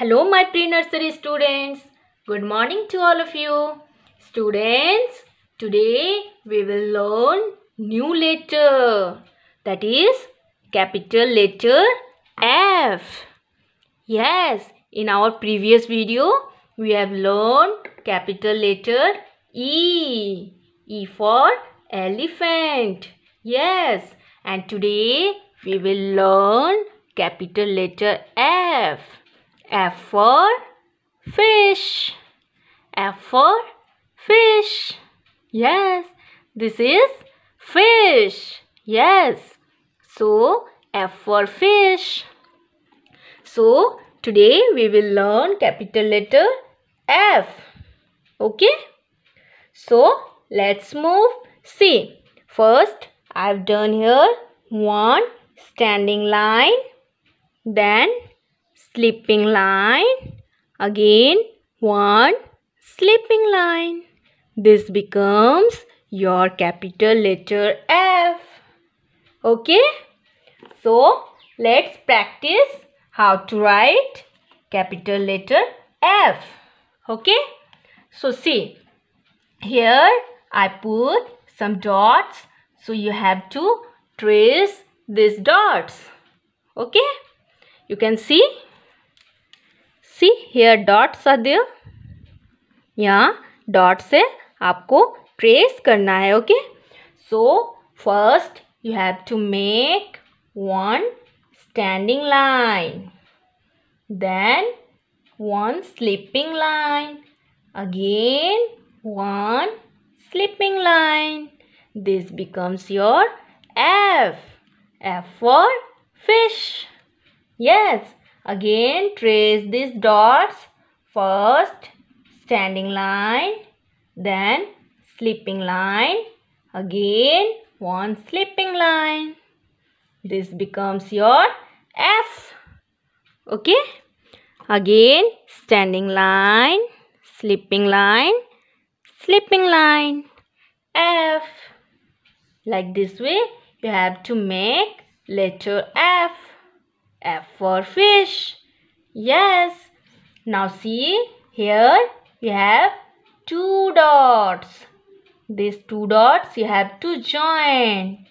Hello my pre-nursery students. Good morning to all of you. Students, today we will learn new letter that is capital letter F. Yes, in our previous video we have learned capital letter E. E for elephant. Yes, and today we will learn capital letter F. F for fish. F for fish. Yes, this is fish. Yes. So, F for fish. So, today we will learn capital letter F. Okay? So, let's move. See, first I've done here one standing line, then Slipping line. Again, one slipping line. This becomes your capital letter F. Okay? So, let's practice how to write capital letter F. Okay? So, see, here I put some dots. So, you have to trace these dots. Okay? You can see see here dot are there यहाँ dot से आपको trace करना है okay so first you have to make one standing line then one sleeping line again one sleeping line this becomes your F F for fish yes Again trace these dots. First standing line, then slipping line, again one slipping line. This becomes your F. Okay. Again standing line, slipping line, slipping line, F. Like this way you have to make letter F. F for fish. Yes. Now see here we have two dots. These two dots you have to join.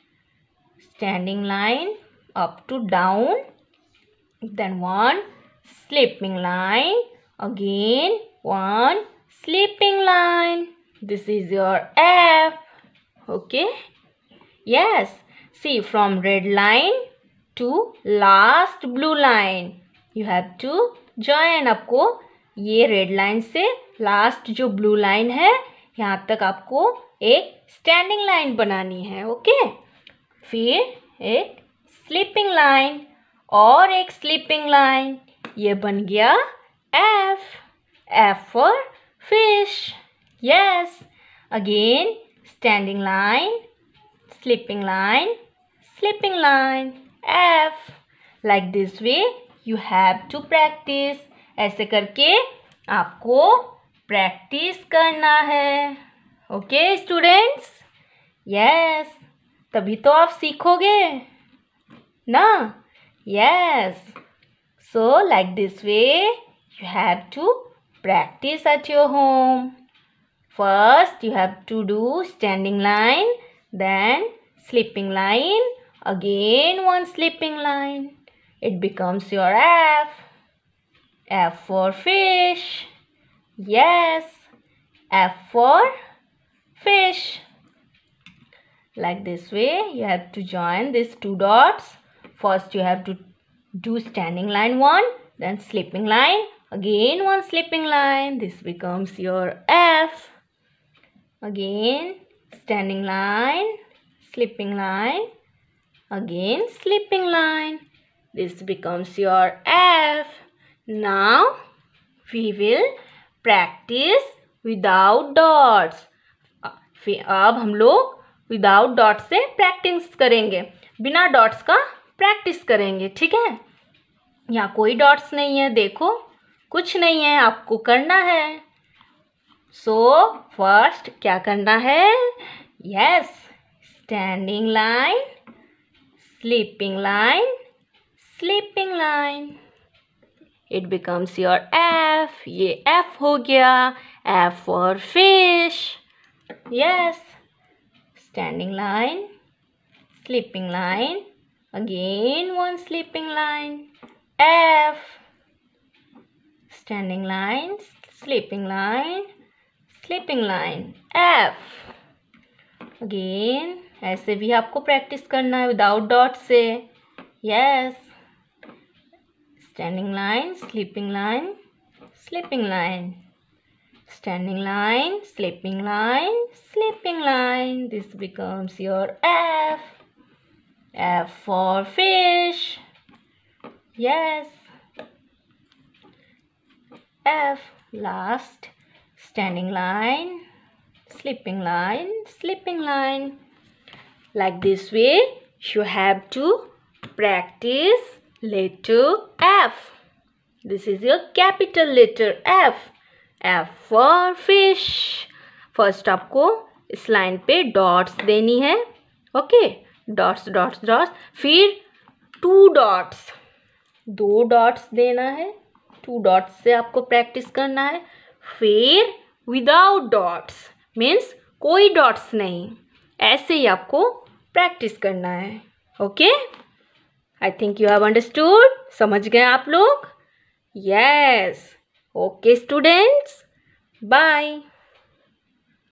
Standing line up to down. Then one slipping line. Again one slipping line. This is your F. Okay. Yes. See from red line to last blue line you have to join आपको ये red line से last जो blue line है यहाँ तक आपको एक standing line बनानी है ओके फिर एक स्लीपिंग लाइन और एक स्लीपिंग लाइन ये बन गया F F for fish yes again standing line slipping line sleeping line F. Like this way you have to practice. ऐसे करके आपको प्रैक्टिस करना है ओके स्टूडेंट्स यस तभी तो आप सीखोगे ना yes so like this way you have to practice at your home. First, you have to do standing line, then sleeping line, Again one slipping line. It becomes your F. F for fish. Yes. F for fish. Like this way you have to join these two dots. First you have to do standing line 1. Then slipping line. Again one slipping line. This becomes your F. Again standing line. Slipping line Again, sleeping line. This becomes your F. Now, we will practice without dots. अब हम लोग without dots से practice करेंगे बिना dots का practice करेंगे ठीक है यहाँ कोई डॉट्स नहीं है देखो कुछ नहीं है आपको करना है सो so, फर्स्ट क्या करना है yes standing line sleeping line, sleeping line. It becomes your F. ये F हो गया. F for fish. Yes. Standing line, sleeping line. Again one sleeping line. F. Standing line, sleeping line, sleeping line. F. Again ऐसे भी आपको practice करना है without dot से yes standing line sleeping line sleeping line standing line sleeping line sleeping line this becomes your F F for fish yes F last standing line sleeping line sleeping line Like this way, you have to practice letter F. This is your capital letter F. F for fish. First आपको इस line पे dots देनी है okay dots dots dots फिर two dots दो dots देना है to dots से आपको प्रैक्टिस करना है फिर विदाउट डॉट्स मीन्स कोई डॉट्स नहीं ऐसे ही आपको प्रैक्टिस करना है okay I think you have understood समझ गए आप लोग यस ओके स्टूडेंट्स बाय